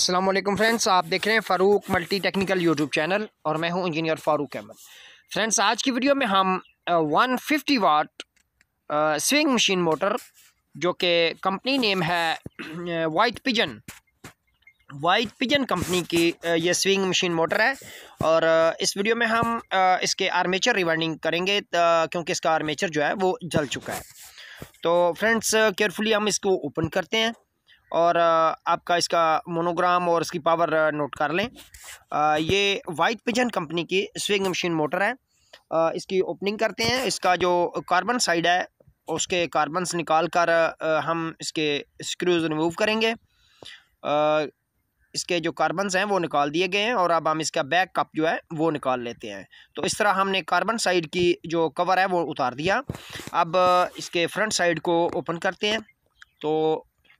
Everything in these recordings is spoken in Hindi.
अल्लाम फ्रेंड्स आप देख रहे हैं Farooq multi technical YouTube channel और मैं हूं इंजीनियर फ़ारूक अहमद फ्रेंड्स आज की वीडियो में हम one fifty watt sewing machine motor जो कि कंपनी नेम है white pigeon white pigeon company की uh, ये स्विंग मशीन मोटर है और uh, इस वीडियो में हम uh, इसके आर्मेचर रिवर्निंग करेंगे क्योंकि इसका आर्मेचर जो है वो जल चुका है तो फ्रेंड्स केयरफुली हम इसको ओपन करते हैं और आपका इसका मोनोग्राम और इसकी पावर नोट कर लें ये वाइट पिजन कंपनी की स्विंग मशीन मोटर है इसकी ओपनिंग करते हैं इसका जो कार्बन साइड है उसके कार्बन्स निकाल कर हम इसके स्क्रूज रिमूव करेंगे इसके जो कार्बन्स हैं वो निकाल दिए गए हैं और अब हम इसका बैक कप जो है वो निकाल लेते हैं तो इस तरह हमने कार्बन साइड की जो कवर है वो उतार दिया अब इसके फ्रंट साइड को ओपन करते हैं तो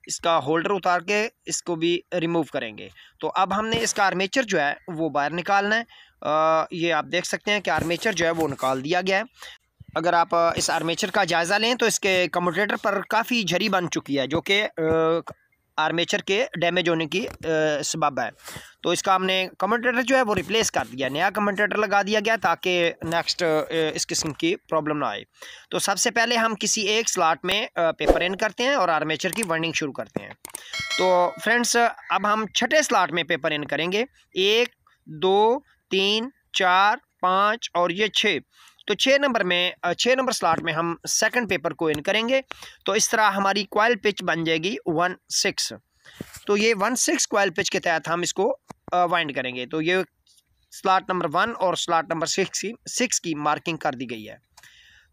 इसका होल्डर उतार के इसको भी रिमूव करेंगे तो अब हमने इसका आर्मेचर जो है वो बाहर निकालना है आ, ये आप देख सकते हैं कि आर्मेचर जो है वो निकाल दिया गया है अगर आप इस आर्मेचर का जायज़ा लें तो इसके कम्यूटेटर पर काफ़ी झरी बन चुकी है जो कि आर्मेचर के डैमेज होने की सबब है तो इसका हमने कमेंटेटर जो है वो रिप्लेस कर दिया नया कमेंटेटर लगा दिया गया ताकि नेक्स्ट इस किस्म की प्रॉब्लम ना आए तो सबसे पहले हम किसी एक स्लॉट में पेपर इन करते हैं और आर्मेचर की वर्निंग शुरू करते हैं तो फ्रेंड्स अब हम छठे स्लाट में पेपर इन करेंगे एक दो तीन चार पाँच और ये छः तो छः नंबर में छः नंबर स्लाट में हम सेकंड पेपर को इन करेंगे तो इस तरह हमारी क्वाइल पिच बन जाएगी वन सिक्स तो ये वन सिक्स क्वाइल पिच के तहत हम इसको वाइंड करेंगे तो ये स्लाट नंबर वन और स्लाट नंबर सिक्स की सिक्स की मार्किंग कर दी गई है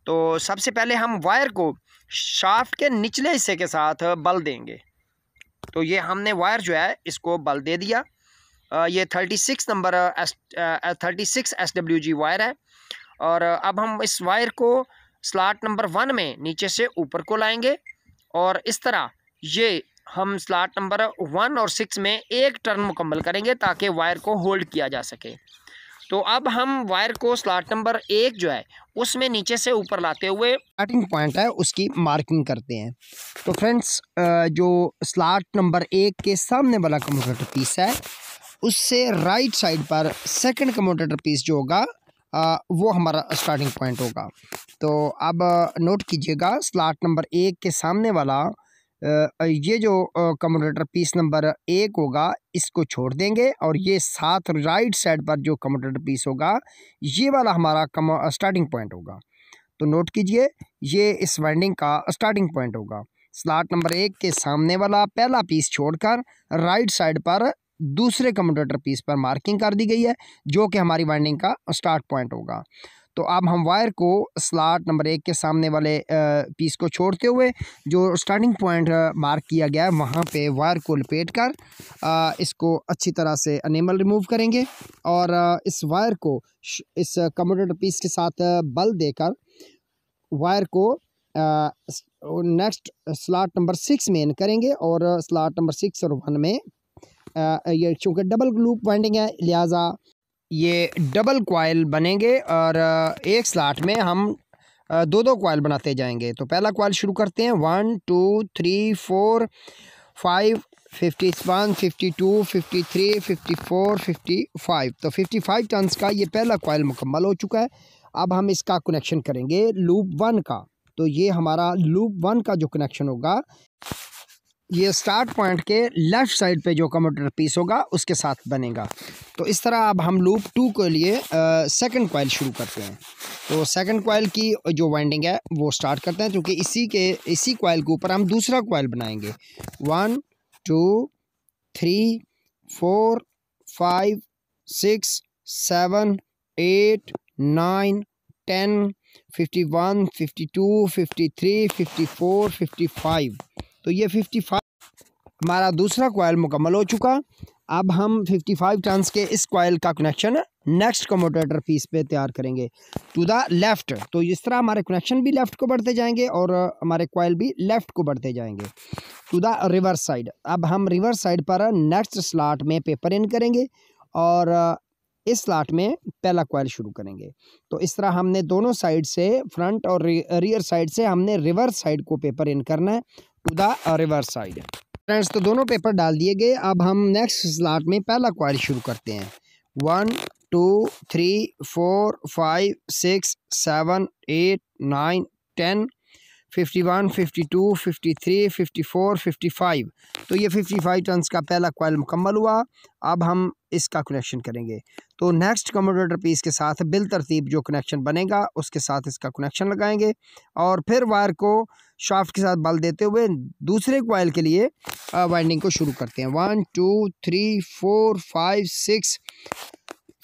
तो सबसे पहले हम वायर को शाफ्ट के निचले हिस्से के साथ बल देंगे तो ये हमने वायर जो है इसको बल दे दिया ये thirty six number S thirty six S W G wire है और अब हम इस वायर को स्लाट नंबर वन में नीचे से ऊपर को लाएंगे और इस तरह ये हम स्लाट नंबर वन और सिक्स में एक टर्न मुकम्मल करेंगे ताकि वायर को होल्ड किया जा सके तो अब हम वायर को स्लाट नंबर एक जो है उसमें नीचे से ऊपर लाते हुए स्टार्टिंग पॉइंट है उसकी मार्किंग करते हैं तो फ्रेंड्स जो स्लाट नंबर एक के सामने वाला कम्यूटेटर पीस है उससे राइट साइड पर सेकंड कम्यूटेटर पीस जो होगा आ, वो हमारा स्टार्टिंग पॉइंट होगा तो अब नोट कीजिएगा स्लाट नंबर एक के सामने वाला ये जो कम्यूटेटर पीस नंबर एक होगा इसको छोड़ देंगे और ये साथ राइट साइड पर जो कम्यूटेटर पीस होगा ये वाला हमारा स्टार्टिंग पॉइंट होगा तो नोट कीजिए ये इस वाइंडिंग का स्टार्टिंग पॉइंट होगा स्लाट नंबर एक के सामने वाला पहला पीस छोड़कर राइट साइड पर दूसरे कम्यूटेटर पीस पर मार्किंग कर दी गई है जो कि हमारी वाइंडिंग का स्टार्ट पॉइंट होगा तो अब हम वायर को स्लाट नंबर एक के सामने वाले पीस को छोड़ते हुए जो स्टार्टिंग पॉइंट मार्क किया गया है वहाँ पे वायर को लपेट कर इसको अच्छी तरह से अनेमल रिमूव करेंगे और इस वायर को इस कम्यूटेटर पीस के साथ बल देकर वायर को नेक्स्ट स्लाट नंबर सिक्स में इन करेंगे और स्लाट नंबर सिक्स और वन में ये चूँकि डबल लूप वाइंडिंग है लिहाजा ये डबल कॉयल बनेंगे और एक स्लाट में हम दो दो कॉयल बनाते जाएंगे तो पहला कोयल शुरू करते हैं one two three four five fifty one fifty two fifty three fifty four fifty five तो फिफ्टी फाइव टनस का ये पहला कोयल मुकम्मल हो चुका है अब हम इसका कनेक्शन करेंगे लूप वन का तो ये हमारा लूप वन का जो कनेक्शन होगा ये स्टार्ट पॉइंट के लेफ़्ट साइड पे जो कमोटर पीस होगा उसके साथ बनेगा तो इस तरह अब हम लूप टू के लिए सेकंड कॉयल शुरू करते हैं तो सेकंड कॉयल की जो वाइंडिंग है वो स्टार्ट करते हैं क्योंकि इसी के इसी कॉयल के ऊपर हम दूसरा कॉयल बनाएंगे one two three four five six seven eight nine ten fifty one fifty two fifty three fifty four fifty five तो ये फिफ्टी फाइव हमारा दूसरा कॉयल मुकम्मल हो चुका अब हम फिफ्टी फाइव टनस के इस कॉयल का कनेक्शन नेक्स्ट कमोटेटर पीस पे तैयार करेंगे टू द लेफ़्ट तो इस तरह हमारे कनेक्शन भी लेफ़्ट को बढ़ते जाएंगे और हमारे कॉयल भी लेफ़्ट को बढ़ते जाएंगे टू द रिवर्स साइड अब हम रिवर्स साइड पर नेक्स्ट स्लाट में पेपर इन करेंगे और इस स्लाट में पहला कॉयल शुरू करेंगे तो इस तरह हमने दोनों साइड से फ्रंट और रियर साइड से हमने रिवर्स साइड को पेपर इन करना है to the reverse side friends तो दोनों पेपर डाल दिए गए अब हम नेक्स्ट स्लाट में पहला क्वारी शुरू करते हैं one two three four five six seven eight nine ten fifty one fifty two fifty three fifty four fifty five तो ये फिफ्टी फाइव टनस का पहला कोयल मुकम्मल हुआ अब हम इसका कनेक्शन करेंगे तो नेक्स्ट कम्यूटेटर पीस के साथ बिल तरतीब जो कनेक्शन बनेगा उसके साथ इसका कनेक्शन लगाएंगे और फिर वायर को शाफ्ट के साथ बल देते हुए दूसरे कोयल के लिए वाइंडिंग को शुरू करते हैं one two three four five six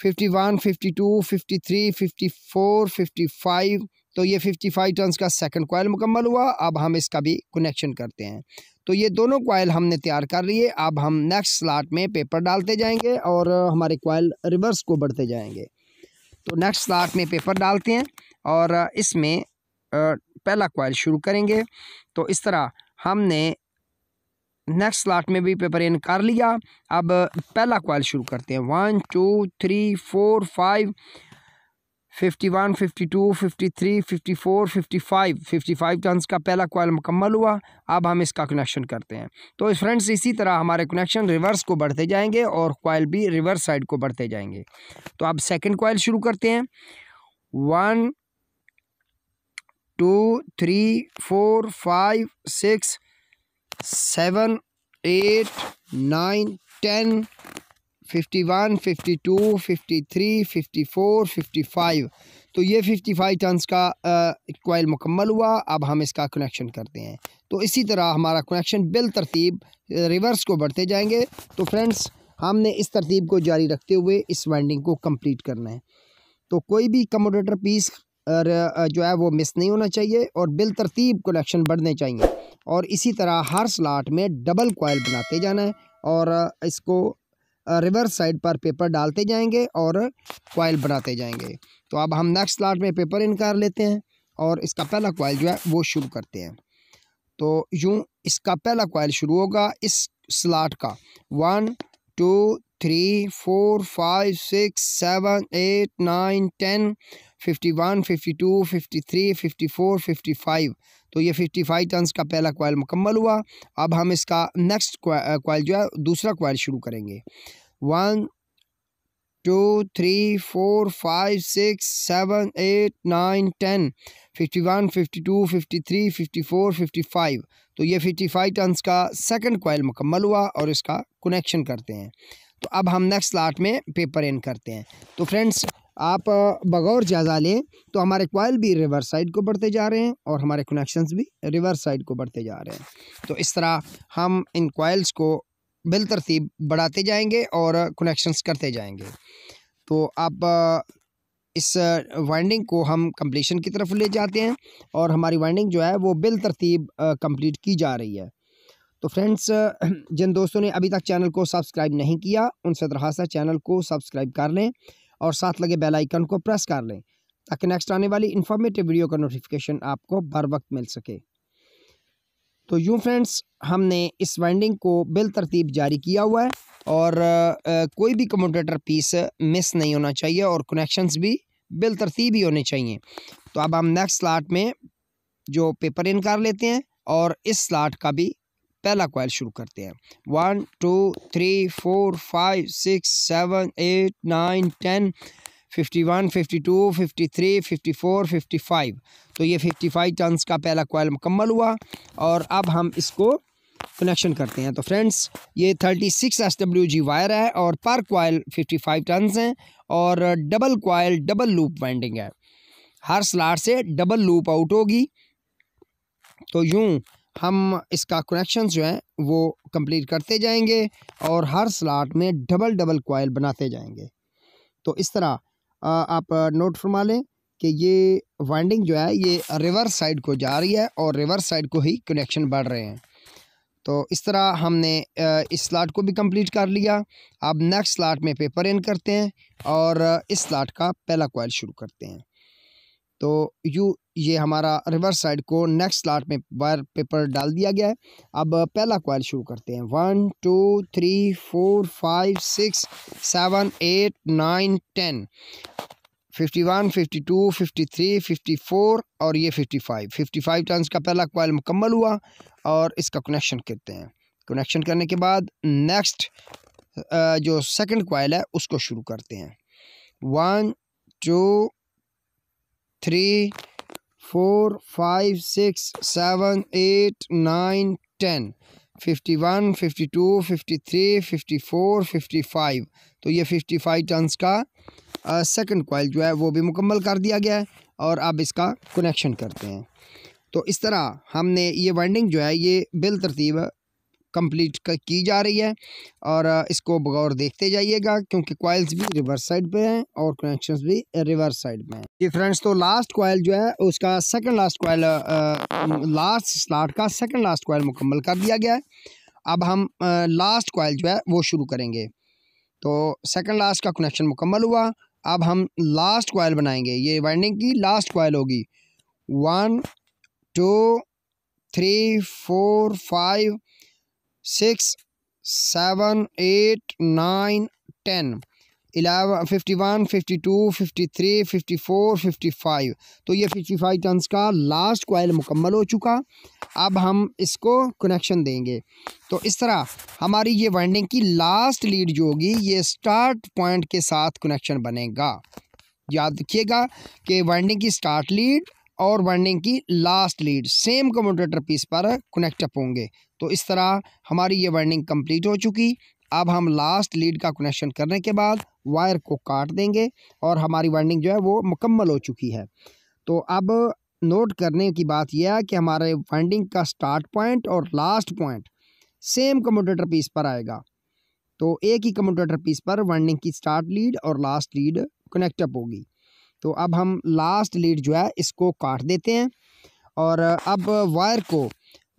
fifty one fifty two fifty three fifty four fifty five तो ये 55 टन का सेकंड कोयल मुकम्मल हुआ अब हम इसका भी कनेक्शन करते हैं तो ये दोनों कोयल हमने तैयार कर लिए अब हम नेक्स्ट स्लाट में पेपर डालते जाएंगे और हमारे कोयल रिवर्स को बढ़ते जाएंगे तो नेक्स्ट स्लाट में पेपर डालते हैं और इसमें पहला कोयल शुरू करेंगे तो इस तरह हमने नेक्स्ट स्लाट में भी पेपर इन कर लिया अब पहला कोयल शुरू करते हैं one two three four five fifty one fifty two fifty three fifty four fifty five fifty five turns का पहला कोयल मुकम्मल हुआ अब हम इसका कनेक्शन करते हैं तो फ्रेंड्स इसी तरह हमारे कनेक्शन रिवर्स को बढ़ते जाएंगे और कॉयल भी रिवर्स साइड को बढ़ते जाएंगे तो अब सेकंड कॉयल शुरू करते हैं one two three four five six seven eight nine ten fifty one fifty two fifty three fifty four fifty five तो ये फिफ्टी फाइव टनस का कोयल मुकम्मल हुआ अब हम इसका कनेक्शन करते हैं तो इसी तरह हमारा कनेक्शन बिल तरतीब रिवर्स को बढ़ते जाएंगे तो फ्रेंड्स हमने इस तरतीब को जारी रखते हुए इस वाइंडिंग को कंप्लीट करना है तो कोई भी कमोडेटर पीस जो है वो मिस नहीं होना चाहिए और बिल तरतीब कनेक्शन बढ़ने चाहिए और इसी तरह हर स्लाट में डबल कोयल बनाते जाना है और इसको रिवर्स साइड पर पेपर डालते जाएंगे और कॉयल बनाते जाएंगे तो अब हम नेक्स्ट स्लाट में पेपर इन कर लेते हैं और इसका पहला कॉयल जो है वो शुरू करते हैं तो यूँ इसका पहला कॉयल शुरू होगा इस स्लाट का one two three four five six seven eight nine ten fifty one fifty two fifty three fifty four fifty five तो ये फिफ्टी फाइव टनस का पहला कोयल मुकम्मल हुआ अब हम इसका नेक्स्ट कोयल जो है दूसरा कोयल शुरू करेंगे one two three four five six seven eight nine ten fifty one fifty two fifty three fifty four fifty five तो ये फिफ्टी फाइव टनस का सेकेंड कोयल मुकम्मल हुआ और इसका कनेक्शन करते हैं तो अब हम नेक्स्ट लाट में पेपर इन करते हैं तो फ्रेंड्स आप बगौर जायज़ा लें तो हमारे कॉयल भी रिवर्स साइड को बढ़ते जा रहे हैं और हमारे कनेक्शंस भी रिवर्स साइड को बढ़ते जा रहे हैं तो इस तरह हम इन कॉयल्स को बिलतरतीब बढ़ाते जाएंगे और कनेक्शंस करते जाएंगे तो आप इस वाइंडिंग को हम कंप्लीशन की तरफ ले जाते हैं और हमारी वाइंडिंग जो है वो बिल तरतीब की जा रही है तो फ्रेंड्स जिन दोस्तों ने अभी तक चैनल को सब्सक्राइब नहीं किया उनसे दरखास्त है चैनल को सब्सक्राइब कर लें और साथ लगे बेल आइकन को प्रेस कर लें ताकि नेक्स्ट आने वाली इन्फॉर्मेटिव वीडियो का नोटिफिकेशन आपको बर वक्त मिल सके तो यूँ फ्रेंड्स हमने इस वाइंडिंग को बिल तरतीब जारी किया हुआ है और कोई भी कम्यूटेटर पीस मिस नहीं होना चाहिए और कनेक्शन भी बिल तरतीब ही होने चाहिए तो अब हम नेक्स्ट स्लाट में जो पेपर इन कर लेते हैं और इस स्लाट का भी पहला कॉयल शुरू करते हैं one two three four five six seven eight nine ten fifty one fifty two fifty three fifty four fifty five तो ये फिफ्टी फाइव टनस का पहला कोयल मुकम्मल हुआ और अब हम इसको कनेक्शन करते हैं तो फ्रेंड्स ये thirty six S W G wire है और पर कॉयल फिफ्टी फाइव टनस हैं और double coil double loop winding है हर स्लाट से डबल लूप आउट होगी तो यूँ हम इसका कनेक्शन जो है वो कंप्लीट करते जाएंगे और हर स्लाट में डबल डबल कोयल बनाते जाएंगे तो इस तरह आप नोट फरमा लें कि ये वाइंडिंग जो है ये रिवर्स साइड को जा रही है और रिवर्स साइड को ही कनेक्शन बढ़ रहे हैं तो इस तरह हमने इस स्लाट को भी कंप्लीट कर लिया अब नेक्स्ट स्लाट में पेपर इन करते हैं और इस स्लाट का पहला कोयल शुरू करते हैं तो यू ये हमारा रिवर्स साइड को नेक्स्ट स्लाट में वायर पेपर डाल दिया गया है अब पहला क्वाइल शुरू करते हैं one two three four five six seven eight nine ten fifty one fifty two fifty three fifty four और ये fifty five fifty five turn का पहला क्वाइल मुकम्मल हुआ और इसका कनेक्शन करते हैं कनेक्शन करने के बाद नेक्स्ट जो सेकंड क्वाइल है उसको शुरू करते हैं one two three four five six seven eight nine ten fifty one fifty two fifty three fifty four fifty five तो ये फिफ्टी फाइव टनस का सेकंड uh, कॉयल जो है वो भी मुकम्मल कर दिया गया है और अब इसका कनेक्शन करते हैं तो इस तरह हमने ये वाइंडिंग जो है ये बिल तरतीब कंप्लीट की जा रही है और इसको बगौर देखते जाइएगा क्योंकि कॉयल्स भी रिवर्स साइड पे हैं और कनेक्शंस भी रिवर्स साइड में हैं ये फ्रेंड्स तो लास्ट कोयल जो है उसका second last coil last slot का सेकंड लास्ट कोयल मुकम्मल कर दिया गया है अब हम आ, लास्ट कोयल जो है वो शुरू करेंगे तो सेकेंड लास्ट का कनेक्शन मुकम्मल हुआ अब हम लास्ट कोयल बनाएंगे ये वाइंडिंग की लास्ट कॉयल होगी one two three four five six seven eight nine ten eleven fifty one fifty two fifty three fifty four fifty five तो ये फिफ्टी फाइव टन्स का लास्ट कोयल मुकम्मल हो चुका अब हम इसको कनेक्शन देंगे तो इस तरह हमारी ये वाइंडिंग की लास्ट लीड जो होगी ये स्टार्ट पॉइंट के साथ कनेक्शन बनेगा याद रखिएगा कि वाइंडिंग की स्टार्ट लीड और वर्निंग की last lead same commutator piece पर कनेक्टअप होंगे तो इस तरह हमारी ये वर्निंग कंप्लीट हो चुकी अब हम लास्ट लीड का कनेक्शन करने के बाद वायर को काट देंगे और हमारी वाइंडिंग जो है वो मुकम्मल हो चुकी है तो अब नोट करने की बात यह है कि हमारे वाइंडिंग का स्टार्ट पॉइंट और last point same commutator piece पर आएगा तो एक ही कम्यूटेटर पीस पर वाइंडिंग की स्टार्ट लीड और लास्ट लीड कनेक्टअप होगी तो अब हम लास्ट लीड जो है इसको काट देते हैं और अब वायर को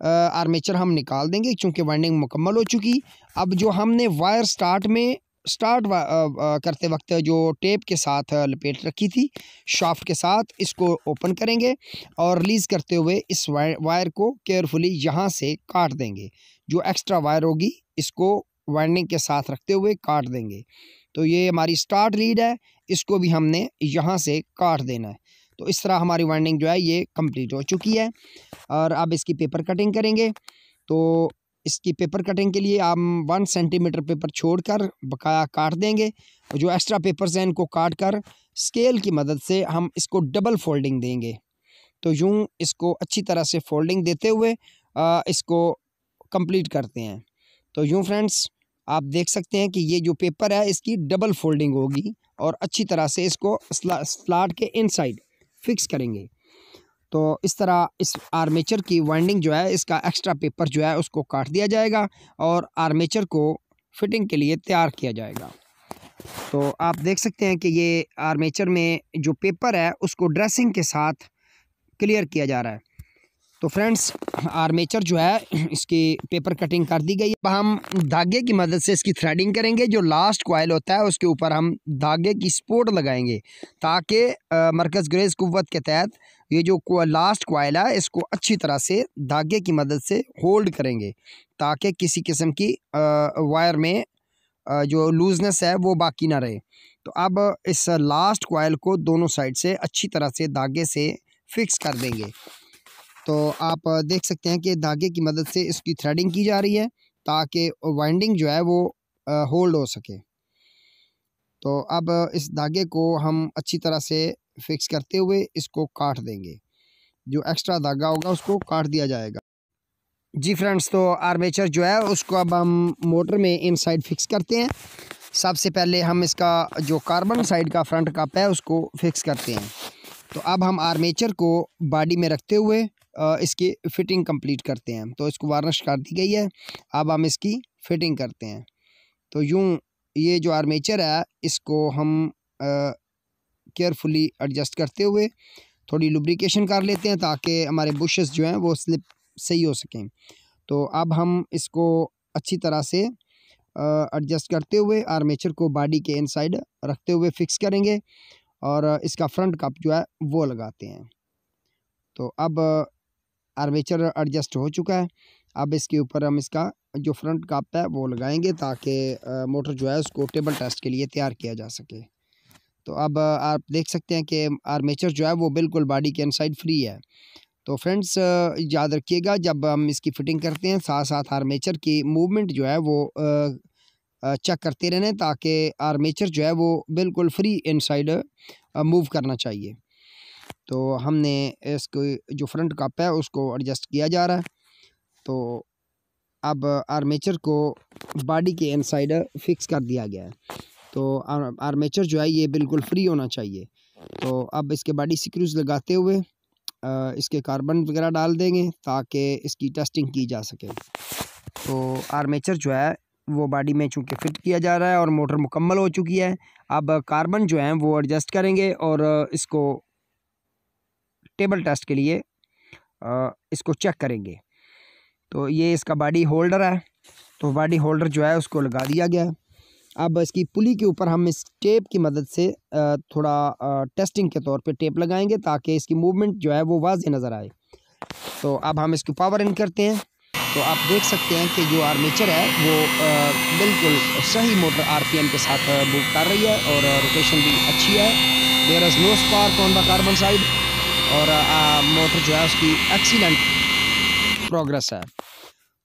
आर्मेचर हम निकाल देंगे क्योंकि वाइंडिंग मुकम्मल हो चुकी अब जो हमने वायर स्टार्ट में स्टार्ट आ, आ, करते वक्त जो टेप के साथ लपेट रखी थी शाफ्ट के साथ इसको ओपन करेंगे और रिलीज़ करते हुए इस वायर को केयरफुली यहाँ से काट देंगे जो एक्स्ट्रा वायर होगी इसको वाइंडिंग के साथ रखते हुए काट देंगे तो ये हमारी स्टार्ट लीड है इसको भी हमने यहाँ से काट देना है तो इस तरह हमारी वाइंडिंग जो है ये कंप्लीट हो चुकी है और अब इसकी पेपर कटिंग करेंगे तो इसकी पेपर कटिंग के लिए हम वन सेंटीमीटर पेपर छोड़कर बकाया काट देंगे और जो एक्स्ट्रा पेपर्स हैं इनको काट कर स्केल की मदद से हम इसको डबल फोल्डिंग देंगे तो यूँ इसको अच्छी तरह से फोल्डिंग देते हुए इसको कंप्लीट करते हैं तो यूँ फ्रेंड्स आप देख सकते हैं कि ये जो पेपर है इसकी डबल फोल्डिंग होगी और अच्छी तरह से इसको स्लाट के इनसाइड फिक्स करेंगे तो इस तरह इस आर्मेचर की वाइंडिंग जो है इसका एक्स्ट्रा पेपर जो है उसको काट दिया जाएगा और आर्मेचर को फिटिंग के लिए तैयार किया जाएगा तो आप देख सकते हैं कि ये आर्मेचर में जो पेपर है उसको ड्रेसिंग के साथ क्लियर किया जा रहा है तो फ्रेंड्स आर्मेचर जो है इसकी पेपर कटिंग कर दी गई अब हम धागे की मदद से इसकी थ्रेडिंग करेंगे जो लास्ट कोयल होता है उसके ऊपर हम धागे की स्पोर्ट लगाएंगे ताकि मरकज़ ग्रेज कुत के तहत ये जो लास्ट कोयल है इसको अच्छी तरह से धागे की मदद से होल्ड करेंगे ताकि किसी किस्म की वायर में जो लूजनेस है वो बाकी ना रहे तो अब इस लास्ट कोयल को दोनों साइड से अच्छी तरह से धागे से फिक्स कर देंगे तो आप देख सकते हैं कि धागे की मदद से इसकी थ्रेडिंग की जा रही है ताकि वाइंडिंग जो है वो होल्ड हो सके तो अब इस धागे को हम अच्छी तरह से फिक्स करते हुए इसको काट देंगे जो एक्स्ट्रा धागा होगा उसको काट दिया जाएगा जी फ्रेंड्स तो आर्मेचर जो है उसको अब हम मोटर में इन साइड फिक्स करते हैं सबसे पहले हम इसका जो कार्बन साइड का फ्रंट का पै उसको फिक्स करते हैं तो अब हम आर्मेचर को बॉडी में रखते हुए इसकी फिटिंग कंप्लीट करते हैं तो इसको वार्निश कर दी गई है अब हम इसकी फिटिंग करते हैं तो यूँ ये जो आर्मेचर है इसको हम केयरफुली एडजस्ट करते हुए थोड़ी लुब्रिकेशन कर लेते हैं ताकि हमारे बुशेस जो हैं वो स्लिप सही हो सकें तो अब हम इसको अच्छी तरह से एडजस्ट करते हुए आर्मेचर को बॉडी के इनसाइड रखते हुए फिक्स करेंगे और इसका फ्रंट कप जो है वो लगाते हैं तो अब आर्मेचर एडजस्ट हो चुका है अब इसके ऊपर हम इसका जो फ्रंट कप है वो लगाएंगे ताकि मोटर जो है उसको टेबल टेस्ट के लिए तैयार किया जा सके तो अब आप देख सकते हैं कि आर्मेचर जो है वो बिल्कुल बॉडी के इनसाइड फ्री है तो फ्रेंड्स याद रखिएगा जब हम इसकी फ़िटिंग करते हैं साथ साथ आर्मेचर की मूवमेंट जो है वो चेक करते रहने ताकि आर्मेचर जो है वो बिल्कुल फ्री इनसाइड मूव करना चाहिए तो हमने इसको जो फ्रंट कप है उसको एडजस्ट किया जा रहा है तो अब आर्मेचर को बॉडी के इनसाइड फिक्स कर दिया गया है तो आर्मेचर जो है ये बिल्कुल फ्री होना चाहिए तो अब इसके बॉडी स्क्रूज लगाते हुए इसके कार्बन वगैरह डाल देंगे ताकि इसकी टेस्टिंग की जा सके तो आर्मेचर जो है वो बॉडी में चूँकि फिट किया जा रहा है और मोटर मुकम्मल हो चुकी है अब कार्बन जो है वो एडजस्ट करेंगे और इसको टेबल टेस्ट के लिए इसको चेक करेंगे तो ये इसका बॉडी होल्डर है तो बॉडी होल्डर जो है उसको लगा दिया गया है अब इसकी पुली के ऊपर हम इस टेप की मदद से थोड़ा टेस्टिंग के तौर पे टेप लगाएंगे ताकि इसकी मूवमेंट जो है वो वाज नज़र आए तो अब हम इसको पावर इन करते हैं तो आप देख सकते हैं कि जो आर्मेचर है वो बिल्कुल सही मोटर आरपीएम के साथ मूव कर रही है और रोटेशन भी अच्छी है there is no spark on the carbon side और आ, मोटर जो है उसकी एक्सीलेंट प्रोग्रेस है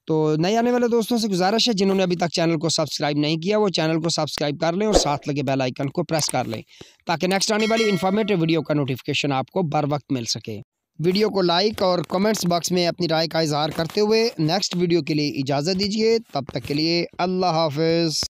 तो नए आने वाले दोस्तों से गुजारिश है जिन्होंने अभी तक चैनल को सब्सक्राइब नहीं किया वो चैनल को सब्सक्राइब कर लें और साथ लगे बेल आइकन को प्रेस कर लें ताकि नेक्स्ट आने वाली इन्फॉर्मेटिव वीडियो का नोटिफिकेशन आपको बर वक्त मिल सके वीडियो को लाइक और कमेंट्स बॉक्स में अपनी राय का इजहार करते हुए नेक्स्ट वीडियो के लिए इजाज़त दीजिए तब तक के लिए अल्लाह हाफ